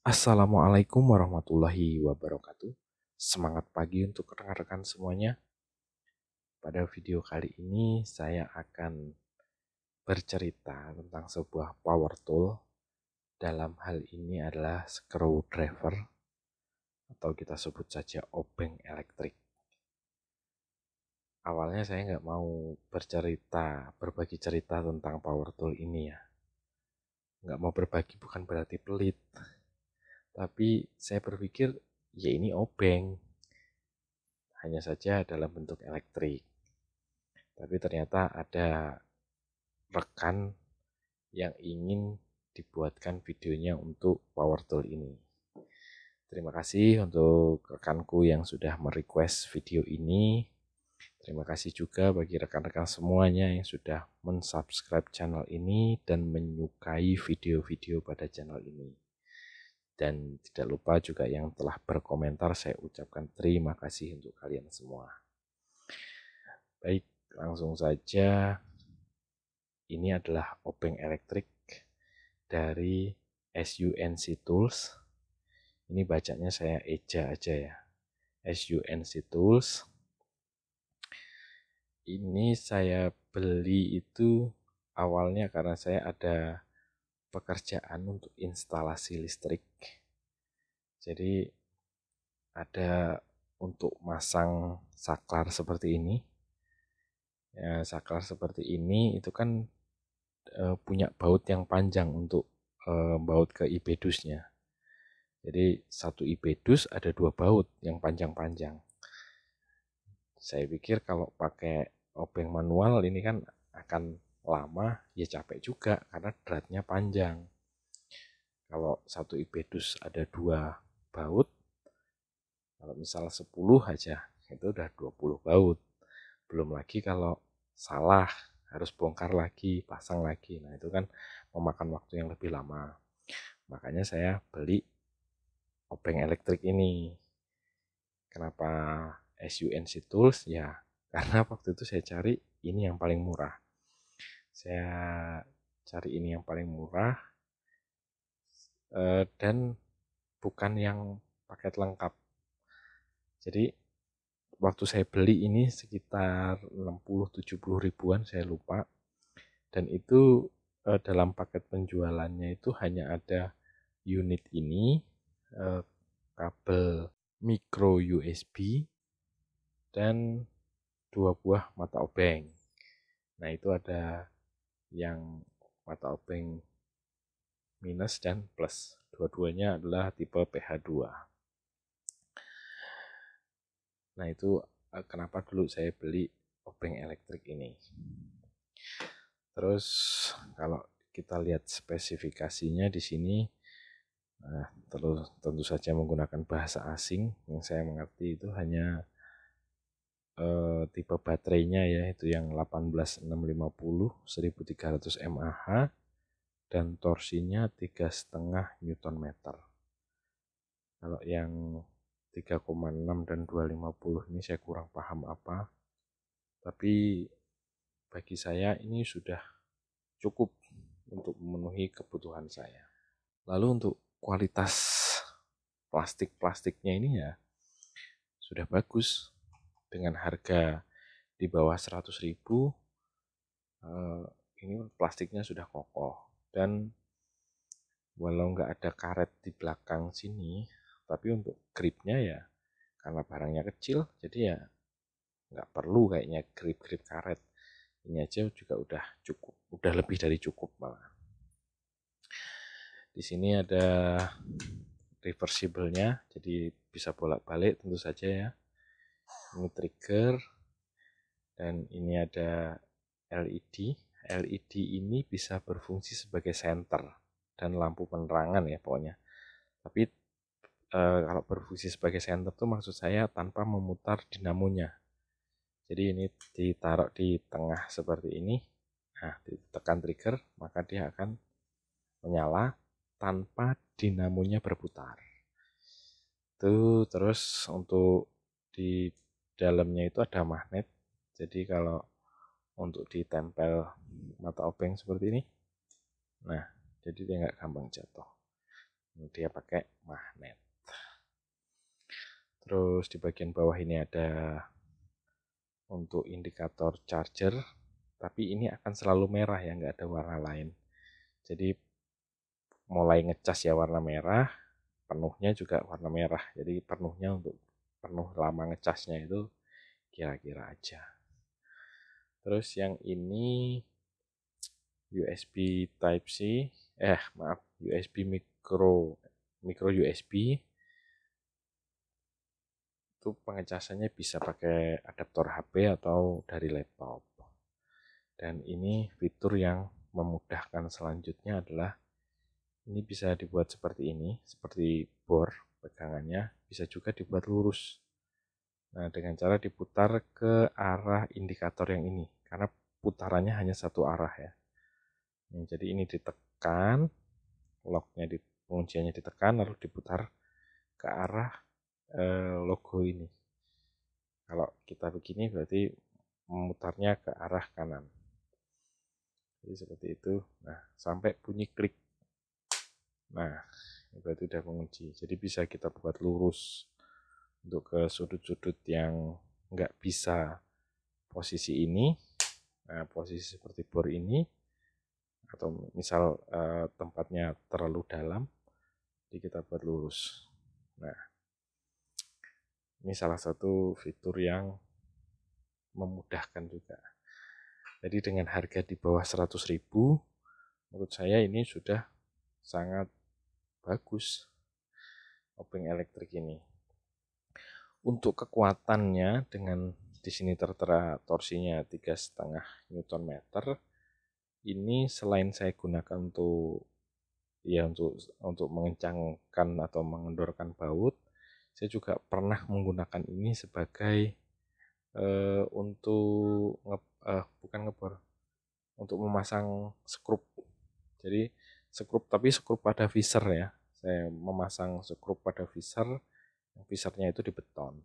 Assalamualaikum warahmatullahi wabarakatuh. Semangat pagi untuk rekan-rekan semuanya. Pada video kali ini saya akan bercerita tentang sebuah power tool. Dalam hal ini adalah screwdriver atau kita sebut saja obeng elektrik. Awalnya saya nggak mau bercerita, berbagi cerita tentang power tool ini ya. Nggak mau berbagi bukan berarti pelit tapi saya berpikir ya ini obeng hanya saja dalam bentuk elektrik tapi ternyata ada rekan yang ingin dibuatkan videonya untuk power tool ini terima kasih untuk rekanku yang sudah merequest video ini terima kasih juga bagi rekan-rekan semuanya yang sudah mensubscribe channel ini dan menyukai video-video pada channel ini dan tidak lupa juga yang telah berkomentar, saya ucapkan terima kasih untuk kalian semua. Baik, langsung saja. Ini adalah obeng elektrik dari SUNC Tools. Ini bacanya saya eja aja ya. SUNC Tools. Ini saya beli itu awalnya karena saya ada pekerjaan untuk instalasi listrik. Jadi ada untuk masang saklar seperti ini. Ya, saklar seperti ini itu kan e, punya baut yang panjang untuk e, baut ke ibedusnya. Jadi satu ibedus ada dua baut yang panjang-panjang. Saya pikir kalau pakai obeng manual ini kan akan lama ya capek juga karena dratnya panjang. Kalau satu ibedus ada dua baut, kalau misal 10 aja itu udah 20 baut. Belum lagi kalau salah harus bongkar lagi, pasang lagi. Nah itu kan memakan waktu yang lebih lama. Makanya saya beli obeng elektrik ini. Kenapa SUNC Tools? Ya karena waktu itu saya cari ini yang paling murah saya cari ini yang paling murah eh, dan bukan yang paket lengkap jadi waktu saya beli ini sekitar 60-70 ribuan saya lupa dan itu eh, dalam paket penjualannya itu hanya ada unit ini eh, kabel micro USB dan dua buah mata obeng nah itu ada yang mata obeng minus dan plus. Dua-duanya adalah tipe PH2. Nah, itu eh, kenapa dulu saya beli obeng elektrik ini. Terus kalau kita lihat spesifikasinya di sini nah, terus tentu saja menggunakan bahasa asing yang saya mengerti itu hanya eh, tipe baterainya ya itu yang 18650 1300 mAh dan torsinya tiga setengah newton meter kalau yang 3,6 dan 250 ini saya kurang paham apa tapi bagi saya ini sudah cukup untuk memenuhi kebutuhan saya lalu untuk kualitas plastik-plastiknya ini ya sudah bagus dengan harga di bawah 100.000 ribu eh, ini plastiknya sudah kokoh dan walau nggak ada karet di belakang sini tapi untuk gripnya ya karena barangnya kecil jadi ya nggak perlu kayaknya grip-grip karet ini aja juga udah cukup udah lebih dari cukup malah di sini ada reversible-nya jadi bisa bolak-balik tentu saja ya ini trigger dan ini ada LED LED ini bisa berfungsi sebagai senter dan lampu penerangan ya pokoknya tapi e, kalau berfungsi sebagai senter tuh maksud saya tanpa memutar dinamonya jadi ini ditaruh di tengah seperti ini nah ditekan trigger maka dia akan menyala tanpa dinamonya berputar itu terus untuk di dalamnya itu ada magnet jadi kalau untuk ditempel mata obeng seperti ini nah jadi dia nggak gampang jatuh dia pakai magnet terus di bagian bawah ini ada untuk indikator charger tapi ini akan selalu merah ya nggak ada warna lain jadi mulai ngecas ya warna merah penuhnya juga warna merah jadi penuhnya untuk penuh lama ngecasnya itu kira-kira aja terus yang ini USB Type C eh maaf USB micro micro USB itu pengecasannya bisa pakai adaptor HP atau dari laptop dan ini fitur yang memudahkan selanjutnya adalah ini bisa dibuat seperti ini seperti bor pegangannya bisa juga dibuat lurus. Nah, dengan cara diputar ke arah indikator yang ini, karena putarannya hanya satu arah ya. Nah, jadi ini ditekan, locknya di pengunciannya ditekan, lalu diputar ke arah eh, logo ini. Kalau kita begini berarti memutarnya ke arah kanan. Jadi seperti itu. Nah, sampai bunyi klik. Nah, berarti udah menguji jadi bisa kita buat lurus untuk ke sudut-sudut yang nggak bisa posisi ini nah, posisi seperti bor ini atau misal eh, tempatnya terlalu dalam jadi kita buat lurus nah ini salah satu fitur yang memudahkan juga jadi dengan harga di bawah 100.000 menurut saya ini sudah sangat bagus obeng elektrik ini untuk kekuatannya dengan di sini tertera torsinya tiga setengah newton meter ini selain saya gunakan untuk ya untuk untuk mengencangkan atau mengendorkan baut saya juga pernah menggunakan ini sebagai uh, untuk uh, bukan ngebor untuk memasang skrup jadi Sekrup tapi sekrup pada visor ya saya memasang sekrup pada visor yang visornya itu di beton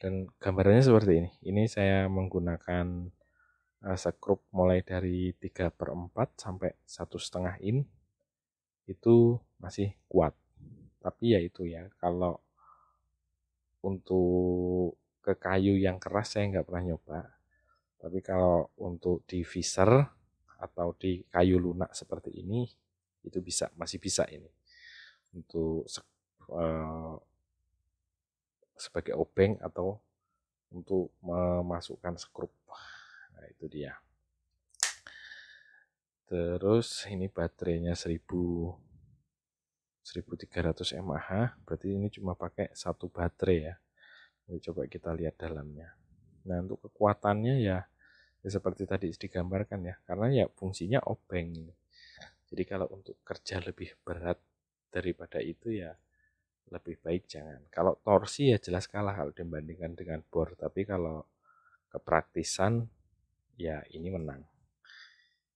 dan gambarnya seperti ini ini saya menggunakan eh, sekrup mulai dari 3 per 4 sampai satu setengah in itu masih kuat tapi ya itu ya kalau untuk ke kayu yang keras saya nggak pernah nyoba tapi kalau untuk di visor atau di kayu lunak seperti ini itu bisa masih bisa ini untuk uh, sebagai obeng atau untuk memasukkan skrup nah itu dia terus ini baterainya 1000 1300 mAh berarti ini cuma pakai satu baterai ya ini coba kita lihat dalamnya nah untuk kekuatannya ya Ya, seperti tadi digambarkan ya karena ya fungsinya obeng ini jadi kalau untuk kerja lebih berat daripada itu ya lebih baik jangan kalau torsi ya jelas kalah kalau dibandingkan dengan bor tapi kalau kepraktisan ya ini menang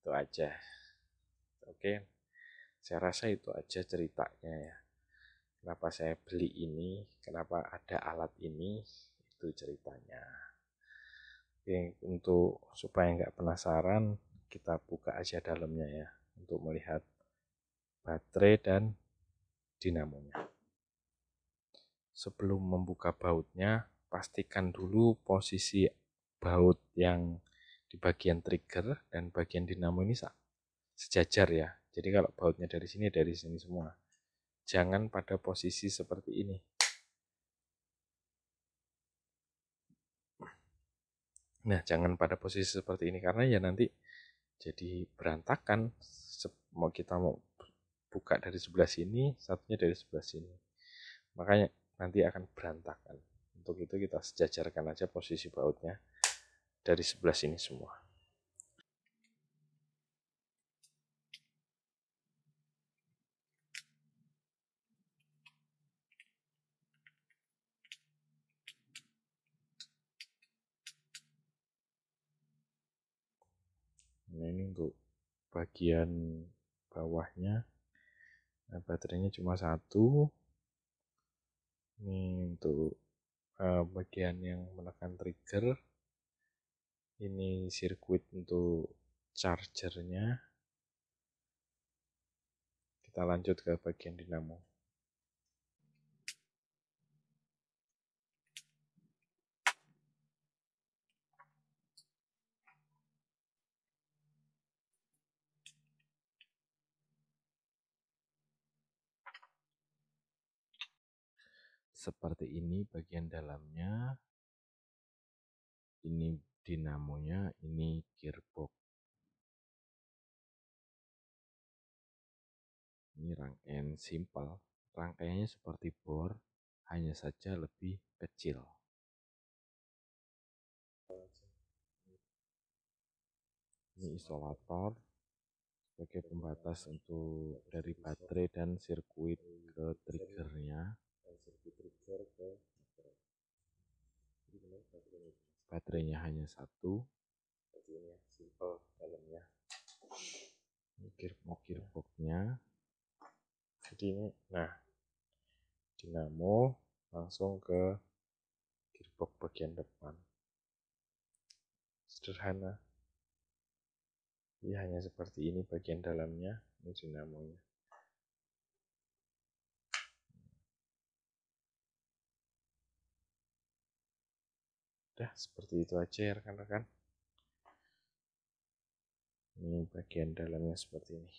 itu aja oke saya rasa itu aja ceritanya ya kenapa saya beli ini kenapa ada alat ini itu ceritanya Oke, untuk supaya nggak penasaran, kita buka aja dalamnya ya untuk melihat baterai dan dinamonya. Sebelum membuka bautnya, pastikan dulu posisi baut yang di bagian trigger dan bagian dinamo ini sejajar ya. Jadi kalau bautnya dari sini, dari sini semua. Jangan pada posisi seperti ini. Nah, jangan pada posisi seperti ini karena ya nanti jadi berantakan. Mau kita mau buka dari sebelah sini, satunya dari sebelah sini. Makanya nanti akan berantakan. Untuk itu kita sejajarkan aja posisi bautnya dari sebelah sini semua. nah ini untuk bagian bawahnya nah, baterainya cuma satu ini untuk uh, bagian yang menekan trigger ini sirkuit untuk chargernya kita lanjut ke bagian dinamo seperti ini bagian dalamnya ini dinamonya ini gearbox ini rangkaian simpel rangkaiannya seperti bor hanya saja lebih kecil ini isolator sebagai pembatas untuk dari baterai dan sirkuit ke triggernya circuit trigger ke baterai jadi ini baterainya baterainya hanya satu baterainya simple dalamnya ini gearbox ya. gearboxnya jadi ini nah dinamo langsung ke gearbox bagian depan sederhana ini hanya seperti ini bagian dalamnya ini dinamonya udah ya, seperti itu aja ya rekan-rekan ini bagian dalamnya seperti ini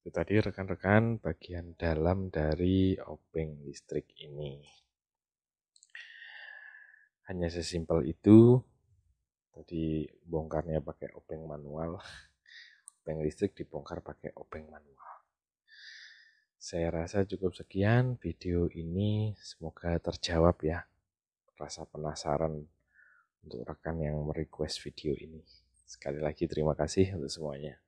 itu tadi rekan-rekan bagian dalam dari obeng listrik ini hanya sesimpel itu tadi bongkarnya pakai obeng manual obeng listrik dibongkar pakai obeng manual saya rasa cukup sekian video ini semoga terjawab ya rasa penasaran untuk rekan yang merequest video ini sekali lagi terima kasih untuk semuanya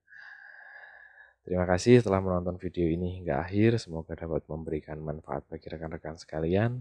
Terima kasih telah menonton video ini hingga akhir. Semoga dapat memberikan manfaat bagi rekan-rekan sekalian.